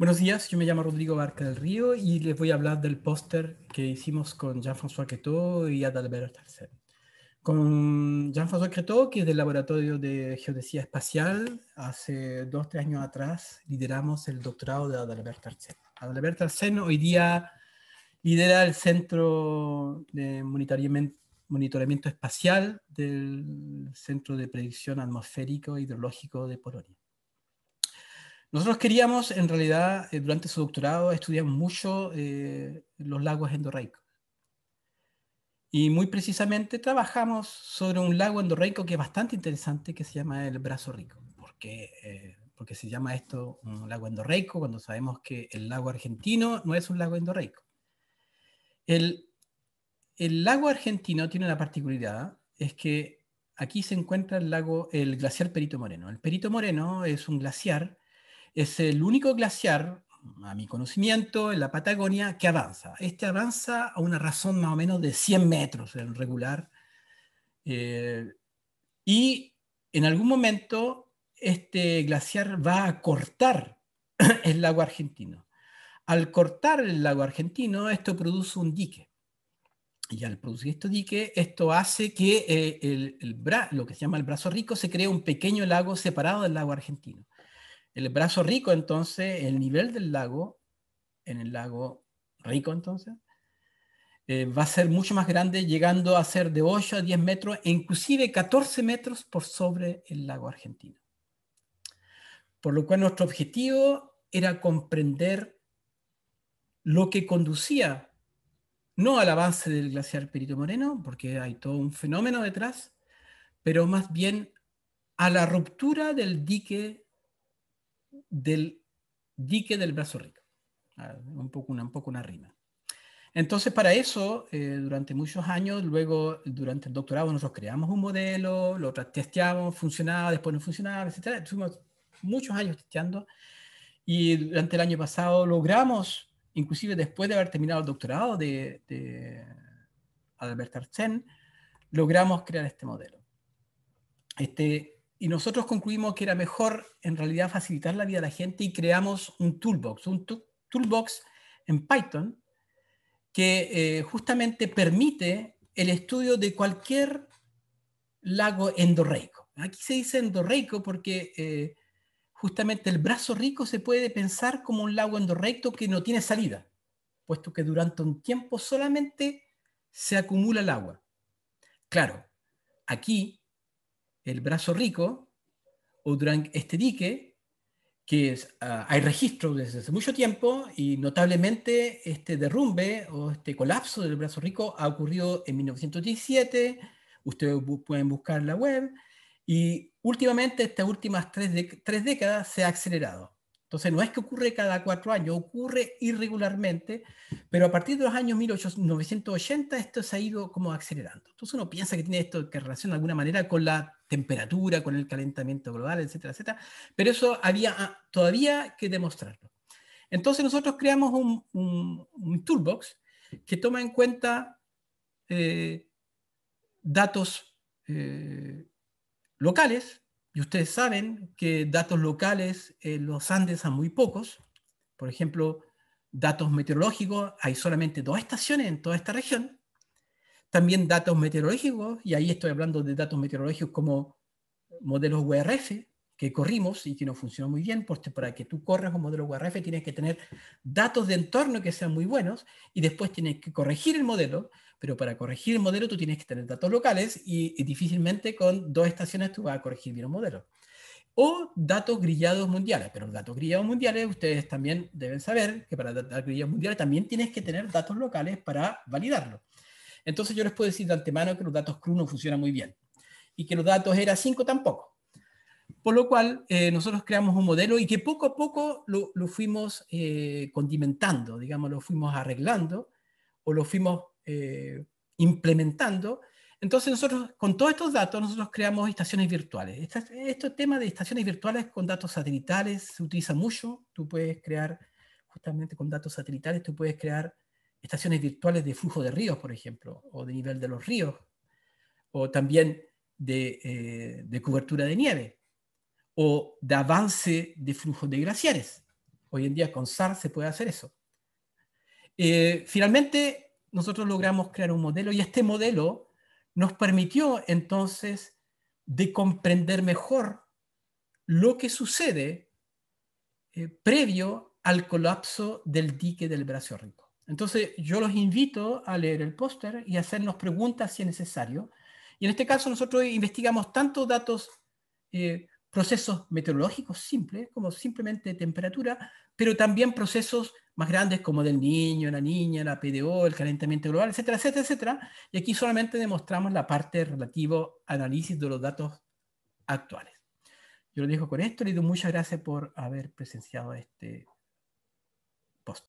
Buenos días, yo me llamo Rodrigo Barca del Río y les voy a hablar del póster que hicimos con Jean-François Quetot y Adalbert Arsène. Con Jean-François Quetot, que es del Laboratorio de Geodesía Espacial, hace dos o tres años atrás lideramos el doctorado de Adalbert Arsène. Adalbert Arsène hoy día lidera el Centro de Monitoreamiento Espacial del Centro de Predicción Atmosférico e Hidrológico de Polonia. Nosotros queríamos, en realidad, eh, durante su doctorado, estudiar mucho eh, los lagos endorreicos. Y muy precisamente trabajamos sobre un lago endorreico que es bastante interesante, que se llama el Brazo Rico. ¿Por qué? Eh, porque se llama esto un lago endorreico cuando sabemos que el lago argentino no es un lago endorreico. El, lago argentino tiene una particularidad, es que aquí se encuentra el lago, el glaciar Perito Moreno. El Perito Moreno es un glaciar es el único glaciar, a mi conocimiento, en la Patagonia que avanza. Este avanza a una razón más o menos de 100 metros en regular. Eh, y en algún momento este glaciar va a cortar el lago argentino. Al cortar el lago argentino, esto produce un dique. Y al producir este dique, esto hace que eh, lo que se llama el brazo rico se crea un pequeño lago separado del lago argentino. El brazo rico, entonces, el nivel del lago, en el lago rico, entonces, eh, va a ser mucho más grande, llegando a ser de 8 a 10 metros, e inclusive 14 metros por sobre el lago argentino. Por lo cual nuestro objetivo era comprender lo que conducía no a la base del glaciar Perito Moreno, porque hay todo un fenómeno detrás, pero más bien a la ruptura del dique del dique del brazo rico. Ah, un poco una, rima. Entonces, para eso, eh, durante muchos años, luego, durante el doctorado, nosotros creamos un modelo, lo testeamos, funcionaba, después no funcionaba, etc. tuvimos muchos años testeando y durante el año pasado logramos, inclusive después de haber terminado el doctorado de, de Albert logramos crear este modelo. Este y nosotros concluimos que era mejor en realidad facilitar la vida a la gente y creamos un toolbox, un toolbox en Python que eh, justamente permite el estudio de cualquier lago endorreico. Aquí se dice endorreico porque eh, justamente el brazo rico se puede pensar como un lago endorreico que no tiene salida, puesto que durante un tiempo solamente se acumula el agua. Claro, aquí el brazo rico, o durante este dique, que ah, hay registros desde hace mucho tiempo y notablemente este derrumbe o este colapso del brazo rico ha ocurrido en 1917, ustedes pueden buscar la web, y últimamente estas últimas tres, tres, décadas se ha acelerado. Entonces no es que ocurre cada cuatro años, ocurre irregularmente, pero a partir de los años 1980 esto se ha ido como acelerando. Entonces uno piensa que tiene esto que relaciona de alguna manera con la temperatura, con el calentamiento global, etcétera, etcétera, pero eso había ah, todavía que demostrarlo. Entonces nosotros creamos un, toolbox que toma en cuenta eh, datos eh, locales, y ustedes saben que datos locales en los Andes son muy pocos. Por ejemplo, datos meteorológicos, hay solamente dos estaciones en toda esta región. También datos meteorológicos, y ahí estoy hablando de datos meteorológicos como modelos URF que corrimos y que no funciona muy bien, porque para que tú corras un modelo URF tienes que tener datos de entorno que sean muy buenos y después tienes que corregir el modelo, pero para corregir el modelo tú tienes que tener datos locales y difícilmente con dos estaciones tú vas a corregir bien un modelo o datos grillados mundiales. Pero los datos grillados mundiales, ustedes también deben saber que para datos grillados mundiales también tienes que tener datos locales para validarlo. Entonces yo les puedo decir de antemano que los datos CRU no funcionan muy bien y que los datos ERA 5 tampoco. Por lo cual eh, nosotros creamos un modelo y que poco a poco lo, lo fuimos eh, condimentando, digamos, lo fuimos arreglando o lo fuimos eh, implementando entonces nosotros, con todos estos datos, nosotros creamos estaciones virtuales. Este, tema de estaciones virtuales con datos satelitales se utiliza mucho. Tú puedes crear, justamente con datos satelitales, tú puedes crear estaciones virtuales de flujo de ríos, por ejemplo, o de nivel de los ríos, o también de, eh, de cobertura de nieve, o de avance de flujo de glaciares. Hoy en día con SAR se puede hacer eso. Eh, finalmente, nosotros logramos crear un modelo y este modelo nos permitió entonces de comprender mejor lo que sucede eh, previo al colapso del dique del brazo rico. Entonces yo los invito a leer el póster y hacernos preguntas si es necesario. Y en este caso nosotros investigamos tanto datos, eh, procesos meteorológicos simples, como simplemente temperatura, pero también procesos más grandes como del niño, la niña, la PDO, el calentamiento global, etcétera, etcétera, etcétera. Y aquí solamente demostramos la parte relativo análisis de los datos actuales. Yo lo dejo con esto, le doy muchas gracias por haber presenciado este post.